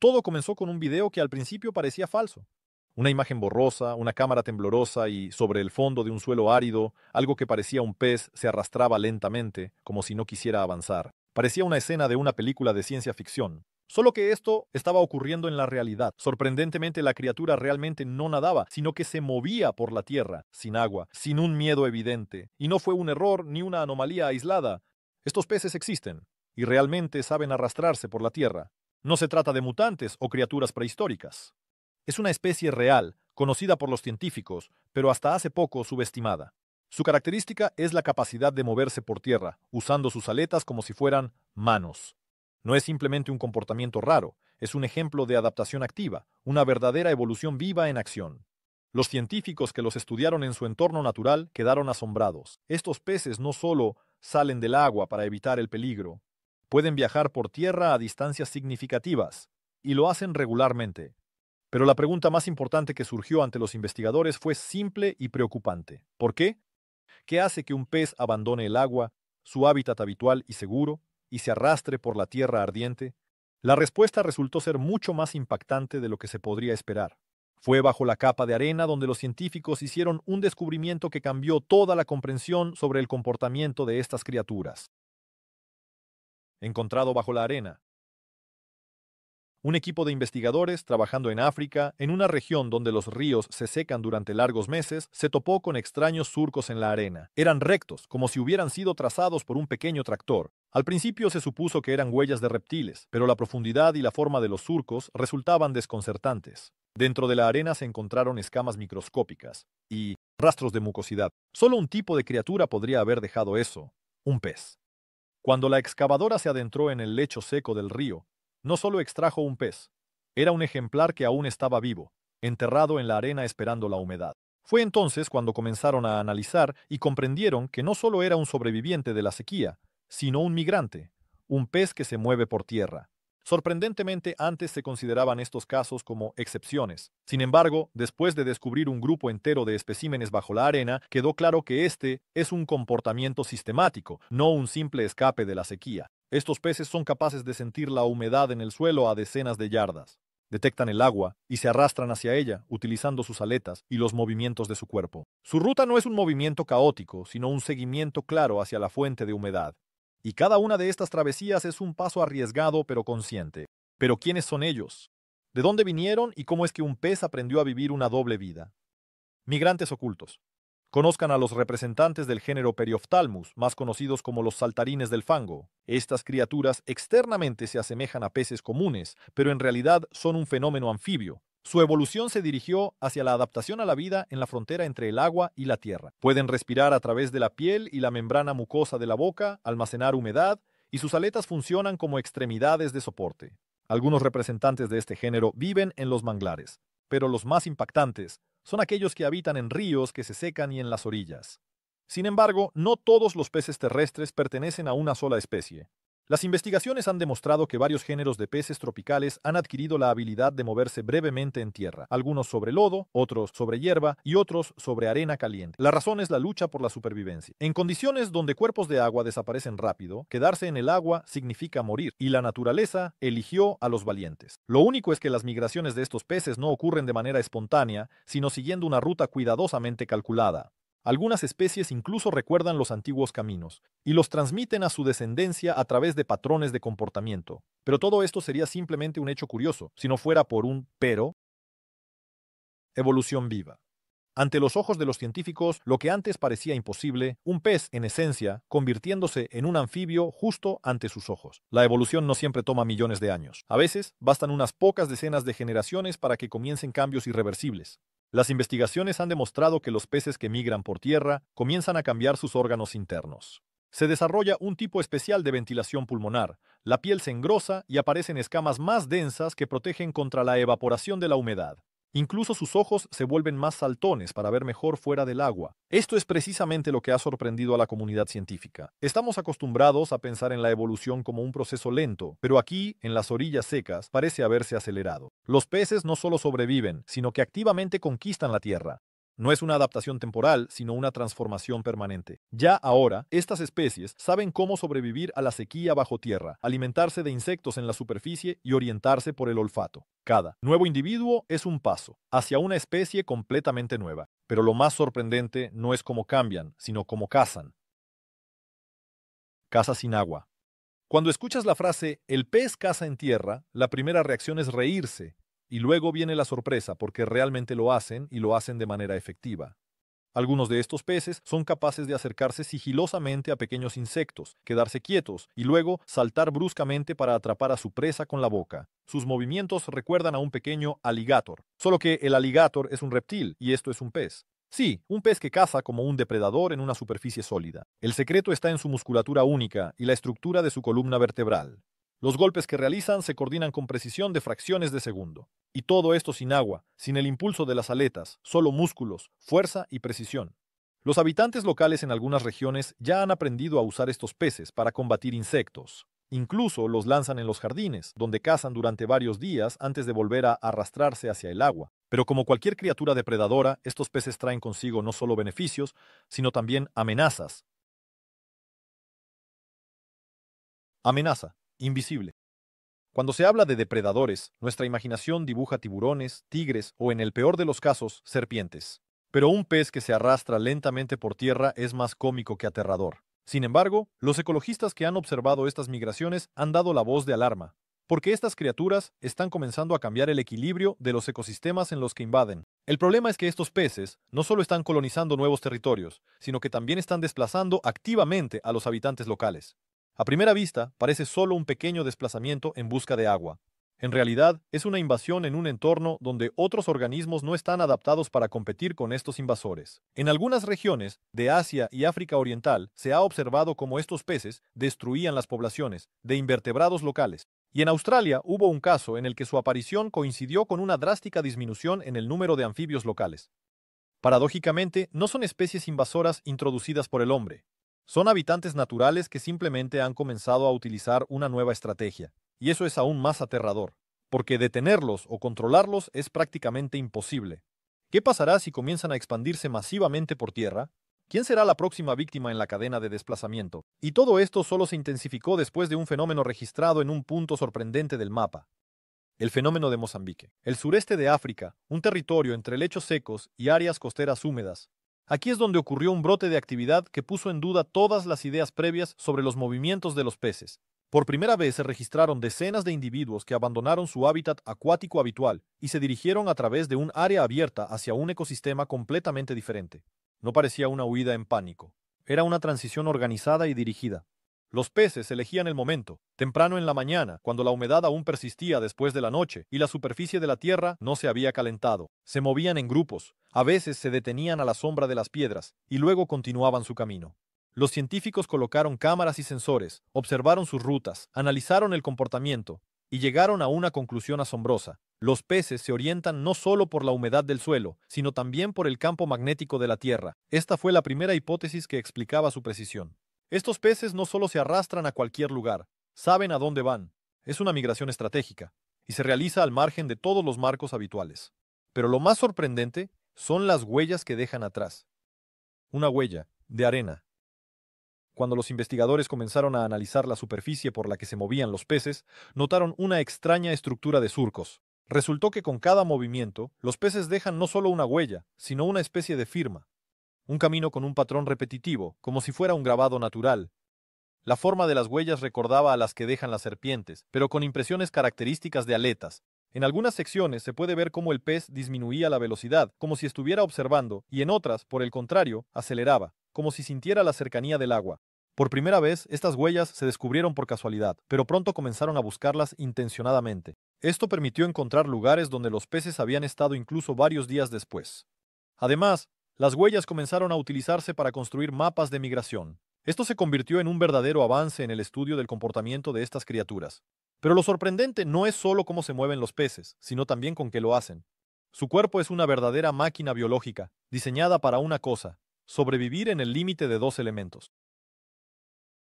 Todo comenzó con un video que al principio parecía falso. Una imagen borrosa, una cámara temblorosa y, sobre el fondo de un suelo árido, algo que parecía un pez se arrastraba lentamente, como si no quisiera avanzar. Parecía una escena de una película de ciencia ficción. Solo que esto estaba ocurriendo en la realidad. Sorprendentemente la criatura realmente no nadaba, sino que se movía por la tierra, sin agua, sin un miedo evidente. Y no fue un error ni una anomalía aislada. Estos peces existen, y realmente saben arrastrarse por la tierra. No se trata de mutantes o criaturas prehistóricas. Es una especie real, conocida por los científicos, pero hasta hace poco subestimada. Su característica es la capacidad de moverse por tierra, usando sus aletas como si fueran manos. No es simplemente un comportamiento raro, es un ejemplo de adaptación activa, una verdadera evolución viva en acción. Los científicos que los estudiaron en su entorno natural quedaron asombrados. Estos peces no solo salen del agua para evitar el peligro, Pueden viajar por tierra a distancias significativas, y lo hacen regularmente. Pero la pregunta más importante que surgió ante los investigadores fue simple y preocupante. ¿Por qué? ¿Qué hace que un pez abandone el agua, su hábitat habitual y seguro, y se arrastre por la tierra ardiente? La respuesta resultó ser mucho más impactante de lo que se podría esperar. Fue bajo la capa de arena donde los científicos hicieron un descubrimiento que cambió toda la comprensión sobre el comportamiento de estas criaturas encontrado bajo la arena. Un equipo de investigadores trabajando en África, en una región donde los ríos se secan durante largos meses, se topó con extraños surcos en la arena. Eran rectos, como si hubieran sido trazados por un pequeño tractor. Al principio se supuso que eran huellas de reptiles, pero la profundidad y la forma de los surcos resultaban desconcertantes. Dentro de la arena se encontraron escamas microscópicas y rastros de mucosidad. Solo un tipo de criatura podría haber dejado eso, un pez. Cuando la excavadora se adentró en el lecho seco del río, no solo extrajo un pez, era un ejemplar que aún estaba vivo, enterrado en la arena esperando la humedad. Fue entonces cuando comenzaron a analizar y comprendieron que no solo era un sobreviviente de la sequía, sino un migrante, un pez que se mueve por tierra. Sorprendentemente, antes se consideraban estos casos como excepciones. Sin embargo, después de descubrir un grupo entero de especímenes bajo la arena, quedó claro que este es un comportamiento sistemático, no un simple escape de la sequía. Estos peces son capaces de sentir la humedad en el suelo a decenas de yardas. Detectan el agua y se arrastran hacia ella, utilizando sus aletas y los movimientos de su cuerpo. Su ruta no es un movimiento caótico, sino un seguimiento claro hacia la fuente de humedad. Y cada una de estas travesías es un paso arriesgado pero consciente. Pero ¿quiénes son ellos? ¿De dónde vinieron y cómo es que un pez aprendió a vivir una doble vida? Migrantes ocultos. Conozcan a los representantes del género Periophthalmus, más conocidos como los saltarines del fango. Estas criaturas externamente se asemejan a peces comunes, pero en realidad son un fenómeno anfibio, su evolución se dirigió hacia la adaptación a la vida en la frontera entre el agua y la tierra. Pueden respirar a través de la piel y la membrana mucosa de la boca, almacenar humedad, y sus aletas funcionan como extremidades de soporte. Algunos representantes de este género viven en los manglares, pero los más impactantes son aquellos que habitan en ríos que se secan y en las orillas. Sin embargo, no todos los peces terrestres pertenecen a una sola especie. Las investigaciones han demostrado que varios géneros de peces tropicales han adquirido la habilidad de moverse brevemente en tierra, algunos sobre lodo, otros sobre hierba y otros sobre arena caliente. La razón es la lucha por la supervivencia. En condiciones donde cuerpos de agua desaparecen rápido, quedarse en el agua significa morir, y la naturaleza eligió a los valientes. Lo único es que las migraciones de estos peces no ocurren de manera espontánea, sino siguiendo una ruta cuidadosamente calculada. Algunas especies incluso recuerdan los antiguos caminos y los transmiten a su descendencia a través de patrones de comportamiento. Pero todo esto sería simplemente un hecho curioso, si no fuera por un pero. Evolución viva. Ante los ojos de los científicos, lo que antes parecía imposible, un pez, en esencia, convirtiéndose en un anfibio justo ante sus ojos. La evolución no siempre toma millones de años. A veces, bastan unas pocas decenas de generaciones para que comiencen cambios irreversibles. Las investigaciones han demostrado que los peces que migran por tierra comienzan a cambiar sus órganos internos. Se desarrolla un tipo especial de ventilación pulmonar, la piel se engrosa y aparecen escamas más densas que protegen contra la evaporación de la humedad. Incluso sus ojos se vuelven más saltones para ver mejor fuera del agua. Esto es precisamente lo que ha sorprendido a la comunidad científica. Estamos acostumbrados a pensar en la evolución como un proceso lento, pero aquí, en las orillas secas, parece haberse acelerado. Los peces no solo sobreviven, sino que activamente conquistan la Tierra. No es una adaptación temporal, sino una transformación permanente. Ya ahora, estas especies saben cómo sobrevivir a la sequía bajo tierra, alimentarse de insectos en la superficie y orientarse por el olfato. Cada nuevo individuo es un paso hacia una especie completamente nueva. Pero lo más sorprendente no es cómo cambian, sino cómo cazan. Caza sin agua. Cuando escuchas la frase el pez caza en tierra, la primera reacción es reírse, y luego viene la sorpresa porque realmente lo hacen y lo hacen de manera efectiva. Algunos de estos peces son capaces de acercarse sigilosamente a pequeños insectos, quedarse quietos y luego saltar bruscamente para atrapar a su presa con la boca. Sus movimientos recuerdan a un pequeño alligator, solo que el alligator es un reptil y esto es un pez. Sí, un pez que caza como un depredador en una superficie sólida. El secreto está en su musculatura única y la estructura de su columna vertebral. Los golpes que realizan se coordinan con precisión de fracciones de segundo. Y todo esto sin agua, sin el impulso de las aletas, solo músculos, fuerza y precisión. Los habitantes locales en algunas regiones ya han aprendido a usar estos peces para combatir insectos. Incluso los lanzan en los jardines, donde cazan durante varios días antes de volver a arrastrarse hacia el agua. Pero como cualquier criatura depredadora, estos peces traen consigo no solo beneficios, sino también amenazas. Amenaza invisible. Cuando se habla de depredadores, nuestra imaginación dibuja tiburones, tigres o, en el peor de los casos, serpientes. Pero un pez que se arrastra lentamente por tierra es más cómico que aterrador. Sin embargo, los ecologistas que han observado estas migraciones han dado la voz de alarma, porque estas criaturas están comenzando a cambiar el equilibrio de los ecosistemas en los que invaden. El problema es que estos peces no solo están colonizando nuevos territorios, sino que también están desplazando activamente a los habitantes locales. A primera vista, parece solo un pequeño desplazamiento en busca de agua. En realidad, es una invasión en un entorno donde otros organismos no están adaptados para competir con estos invasores. En algunas regiones de Asia y África Oriental se ha observado cómo estos peces destruían las poblaciones de invertebrados locales. Y en Australia hubo un caso en el que su aparición coincidió con una drástica disminución en el número de anfibios locales. Paradójicamente, no son especies invasoras introducidas por el hombre, son habitantes naturales que simplemente han comenzado a utilizar una nueva estrategia, y eso es aún más aterrador, porque detenerlos o controlarlos es prácticamente imposible. ¿Qué pasará si comienzan a expandirse masivamente por tierra? ¿Quién será la próxima víctima en la cadena de desplazamiento? Y todo esto solo se intensificó después de un fenómeno registrado en un punto sorprendente del mapa. El fenómeno de Mozambique. El sureste de África, un territorio entre lechos secos y áreas costeras húmedas, Aquí es donde ocurrió un brote de actividad que puso en duda todas las ideas previas sobre los movimientos de los peces. Por primera vez se registraron decenas de individuos que abandonaron su hábitat acuático habitual y se dirigieron a través de un área abierta hacia un ecosistema completamente diferente. No parecía una huida en pánico. Era una transición organizada y dirigida. Los peces elegían el momento, temprano en la mañana, cuando la humedad aún persistía después de la noche y la superficie de la tierra no se había calentado. Se movían en grupos, a veces se detenían a la sombra de las piedras y luego continuaban su camino. Los científicos colocaron cámaras y sensores, observaron sus rutas, analizaron el comportamiento y llegaron a una conclusión asombrosa. Los peces se orientan no solo por la humedad del suelo, sino también por el campo magnético de la Tierra. Esta fue la primera hipótesis que explicaba su precisión. Estos peces no solo se arrastran a cualquier lugar, saben a dónde van. Es una migración estratégica, y se realiza al margen de todos los marcos habituales. Pero lo más sorprendente son las huellas que dejan atrás. Una huella, de arena. Cuando los investigadores comenzaron a analizar la superficie por la que se movían los peces, notaron una extraña estructura de surcos. Resultó que con cada movimiento, los peces dejan no solo una huella, sino una especie de firma un camino con un patrón repetitivo, como si fuera un grabado natural. La forma de las huellas recordaba a las que dejan las serpientes, pero con impresiones características de aletas. En algunas secciones se puede ver cómo el pez disminuía la velocidad, como si estuviera observando, y en otras, por el contrario, aceleraba, como si sintiera la cercanía del agua. Por primera vez, estas huellas se descubrieron por casualidad, pero pronto comenzaron a buscarlas intencionadamente. Esto permitió encontrar lugares donde los peces habían estado incluso varios días después. Además, las huellas comenzaron a utilizarse para construir mapas de migración. Esto se convirtió en un verdadero avance en el estudio del comportamiento de estas criaturas. Pero lo sorprendente no es solo cómo se mueven los peces, sino también con qué lo hacen. Su cuerpo es una verdadera máquina biológica, diseñada para una cosa, sobrevivir en el límite de dos elementos.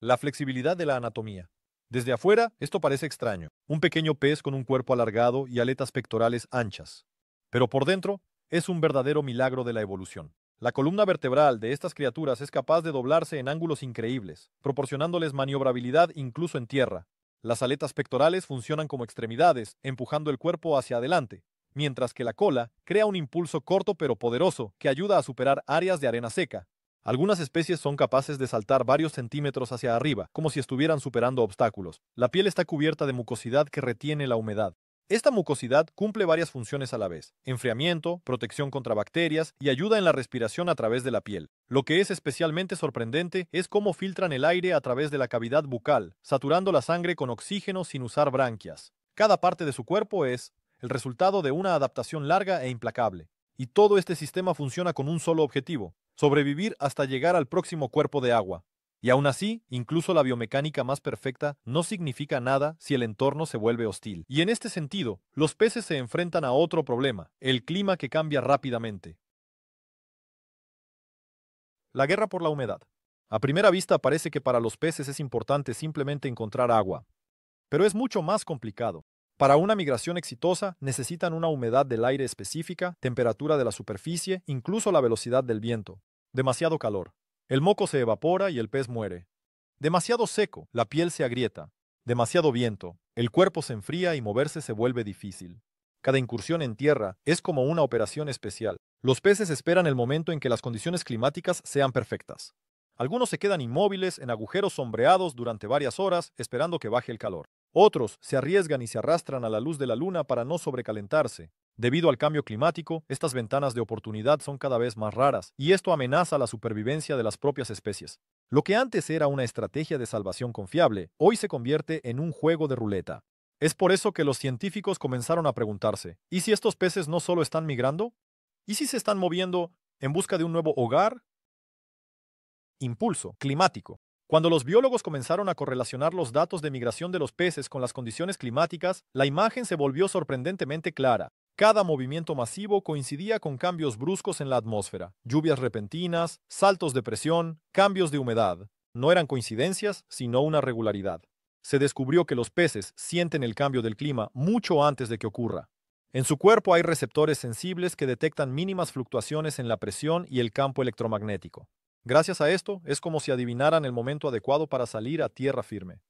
La flexibilidad de la anatomía. Desde afuera, esto parece extraño, un pequeño pez con un cuerpo alargado y aletas pectorales anchas. Pero por dentro, es un verdadero milagro de la evolución. La columna vertebral de estas criaturas es capaz de doblarse en ángulos increíbles, proporcionándoles maniobrabilidad incluso en tierra. Las aletas pectorales funcionan como extremidades, empujando el cuerpo hacia adelante, mientras que la cola crea un impulso corto pero poderoso que ayuda a superar áreas de arena seca. Algunas especies son capaces de saltar varios centímetros hacia arriba, como si estuvieran superando obstáculos. La piel está cubierta de mucosidad que retiene la humedad. Esta mucosidad cumple varias funciones a la vez, enfriamiento, protección contra bacterias y ayuda en la respiración a través de la piel. Lo que es especialmente sorprendente es cómo filtran el aire a través de la cavidad bucal, saturando la sangre con oxígeno sin usar branquias. Cada parte de su cuerpo es el resultado de una adaptación larga e implacable. Y todo este sistema funciona con un solo objetivo, sobrevivir hasta llegar al próximo cuerpo de agua. Y aún así, incluso la biomecánica más perfecta no significa nada si el entorno se vuelve hostil. Y en este sentido, los peces se enfrentan a otro problema, el clima que cambia rápidamente. La guerra por la humedad. A primera vista parece que para los peces es importante simplemente encontrar agua. Pero es mucho más complicado. Para una migración exitosa necesitan una humedad del aire específica, temperatura de la superficie, incluso la velocidad del viento. Demasiado calor, el moco se evapora y el pez muere. Demasiado seco, la piel se agrieta. Demasiado viento, el cuerpo se enfría y moverse se vuelve difícil. Cada incursión en tierra es como una operación especial. Los peces esperan el momento en que las condiciones climáticas sean perfectas. Algunos se quedan inmóviles en agujeros sombreados durante varias horas esperando que baje el calor. Otros se arriesgan y se arrastran a la luz de la luna para no sobrecalentarse, Debido al cambio climático, estas ventanas de oportunidad son cada vez más raras, y esto amenaza la supervivencia de las propias especies. Lo que antes era una estrategia de salvación confiable, hoy se convierte en un juego de ruleta. Es por eso que los científicos comenzaron a preguntarse, ¿y si estos peces no solo están migrando? ¿Y si se están moviendo en busca de un nuevo hogar? Impulso climático. Cuando los biólogos comenzaron a correlacionar los datos de migración de los peces con las condiciones climáticas, la imagen se volvió sorprendentemente clara. Cada movimiento masivo coincidía con cambios bruscos en la atmósfera, lluvias repentinas, saltos de presión, cambios de humedad. No eran coincidencias, sino una regularidad. Se descubrió que los peces sienten el cambio del clima mucho antes de que ocurra. En su cuerpo hay receptores sensibles que detectan mínimas fluctuaciones en la presión y el campo electromagnético. Gracias a esto, es como si adivinaran el momento adecuado para salir a tierra firme.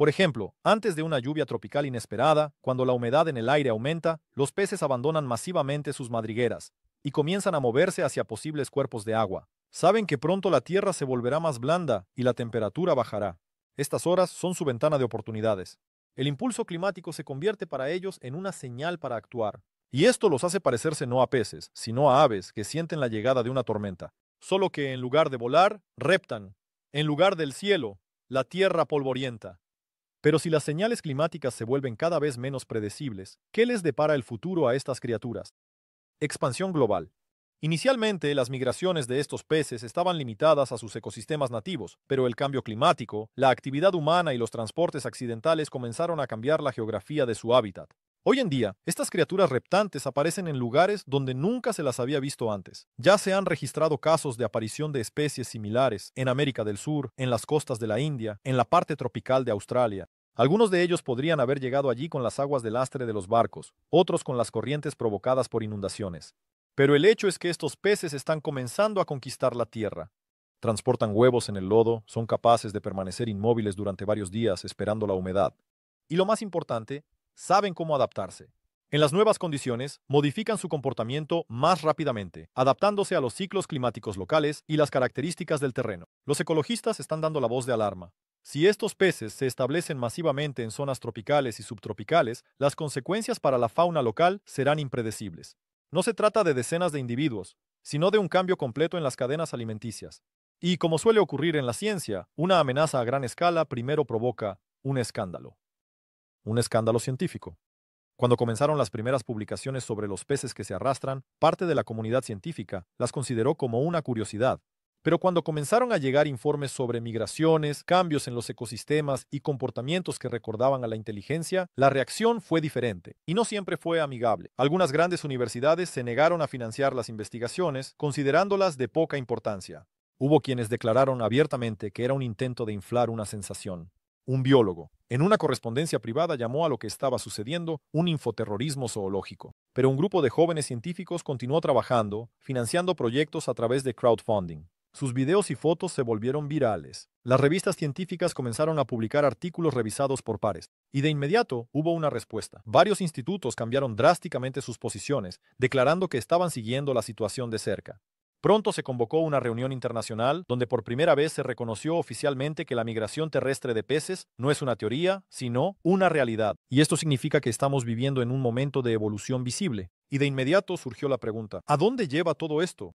Por ejemplo, antes de una lluvia tropical inesperada, cuando la humedad en el aire aumenta, los peces abandonan masivamente sus madrigueras y comienzan a moverse hacia posibles cuerpos de agua. Saben que pronto la tierra se volverá más blanda y la temperatura bajará. Estas horas son su ventana de oportunidades. El impulso climático se convierte para ellos en una señal para actuar. Y esto los hace parecerse no a peces, sino a aves que sienten la llegada de una tormenta. Solo que en lugar de volar, reptan. En lugar del cielo, la tierra polvorienta. Pero si las señales climáticas se vuelven cada vez menos predecibles, ¿qué les depara el futuro a estas criaturas? Expansión global. Inicialmente, las migraciones de estos peces estaban limitadas a sus ecosistemas nativos, pero el cambio climático, la actividad humana y los transportes accidentales comenzaron a cambiar la geografía de su hábitat. Hoy en día, estas criaturas reptantes aparecen en lugares donde nunca se las había visto antes. Ya se han registrado casos de aparición de especies similares en América del Sur, en las costas de la India, en la parte tropical de Australia. Algunos de ellos podrían haber llegado allí con las aguas de lastre de los barcos, otros con las corrientes provocadas por inundaciones. Pero el hecho es que estos peces están comenzando a conquistar la Tierra. Transportan huevos en el lodo, son capaces de permanecer inmóviles durante varios días esperando la humedad. Y lo más importante saben cómo adaptarse. En las nuevas condiciones, modifican su comportamiento más rápidamente, adaptándose a los ciclos climáticos locales y las características del terreno. Los ecologistas están dando la voz de alarma. Si estos peces se establecen masivamente en zonas tropicales y subtropicales, las consecuencias para la fauna local serán impredecibles. No se trata de decenas de individuos, sino de un cambio completo en las cadenas alimenticias. Y como suele ocurrir en la ciencia, una amenaza a gran escala primero provoca un escándalo un escándalo científico. Cuando comenzaron las primeras publicaciones sobre los peces que se arrastran, parte de la comunidad científica las consideró como una curiosidad. Pero cuando comenzaron a llegar informes sobre migraciones, cambios en los ecosistemas y comportamientos que recordaban a la inteligencia, la reacción fue diferente, y no siempre fue amigable. Algunas grandes universidades se negaron a financiar las investigaciones, considerándolas de poca importancia. Hubo quienes declararon abiertamente que era un intento de inflar una sensación un biólogo, en una correspondencia privada llamó a lo que estaba sucediendo un infoterrorismo zoológico. Pero un grupo de jóvenes científicos continuó trabajando, financiando proyectos a través de crowdfunding. Sus videos y fotos se volvieron virales. Las revistas científicas comenzaron a publicar artículos revisados por pares, y de inmediato hubo una respuesta. Varios institutos cambiaron drásticamente sus posiciones, declarando que estaban siguiendo la situación de cerca. Pronto se convocó una reunión internacional donde por primera vez se reconoció oficialmente que la migración terrestre de peces no es una teoría, sino una realidad. Y esto significa que estamos viviendo en un momento de evolución visible. Y de inmediato surgió la pregunta, ¿a dónde lleva todo esto?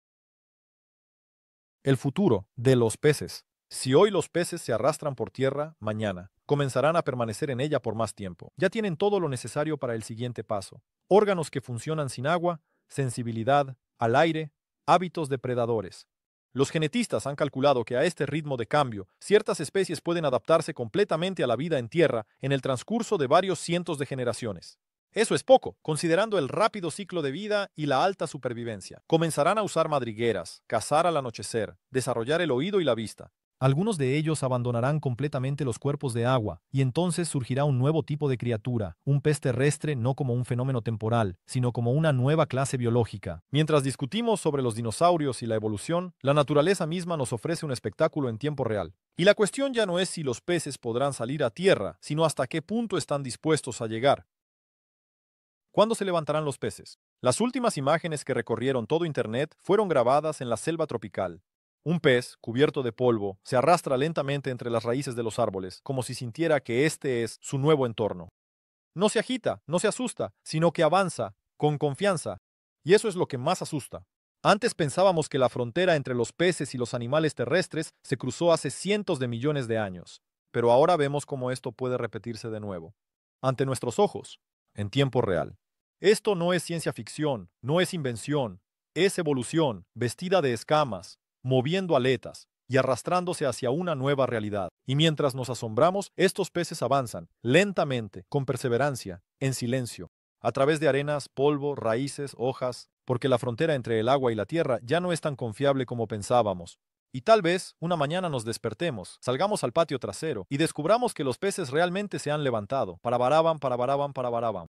El futuro de los peces. Si hoy los peces se arrastran por tierra, mañana comenzarán a permanecer en ella por más tiempo. Ya tienen todo lo necesario para el siguiente paso. Órganos que funcionan sin agua, sensibilidad, al aire, Hábitos depredadores. Los genetistas han calculado que a este ritmo de cambio, ciertas especies pueden adaptarse completamente a la vida en tierra en el transcurso de varios cientos de generaciones. Eso es poco, considerando el rápido ciclo de vida y la alta supervivencia. Comenzarán a usar madrigueras, cazar al anochecer, desarrollar el oído y la vista, algunos de ellos abandonarán completamente los cuerpos de agua, y entonces surgirá un nuevo tipo de criatura, un pez terrestre no como un fenómeno temporal, sino como una nueva clase biológica. Mientras discutimos sobre los dinosaurios y la evolución, la naturaleza misma nos ofrece un espectáculo en tiempo real. Y la cuestión ya no es si los peces podrán salir a tierra, sino hasta qué punto están dispuestos a llegar. ¿Cuándo se levantarán los peces? Las últimas imágenes que recorrieron todo Internet fueron grabadas en la selva tropical, un pez, cubierto de polvo, se arrastra lentamente entre las raíces de los árboles, como si sintiera que este es su nuevo entorno. No se agita, no se asusta, sino que avanza, con confianza. Y eso es lo que más asusta. Antes pensábamos que la frontera entre los peces y los animales terrestres se cruzó hace cientos de millones de años, pero ahora vemos cómo esto puede repetirse de nuevo, ante nuestros ojos, en tiempo real. Esto no es ciencia ficción, no es invención, es evolución, vestida de escamas, moviendo aletas y arrastrándose hacia una nueva realidad. Y mientras nos asombramos, estos peces avanzan, lentamente, con perseverancia, en silencio, a través de arenas, polvo, raíces, hojas, porque la frontera entre el agua y la tierra ya no es tan confiable como pensábamos. Y tal vez, una mañana nos despertemos, salgamos al patio trasero y descubramos que los peces realmente se han levantado. para para Parabaraban, para parabaraban.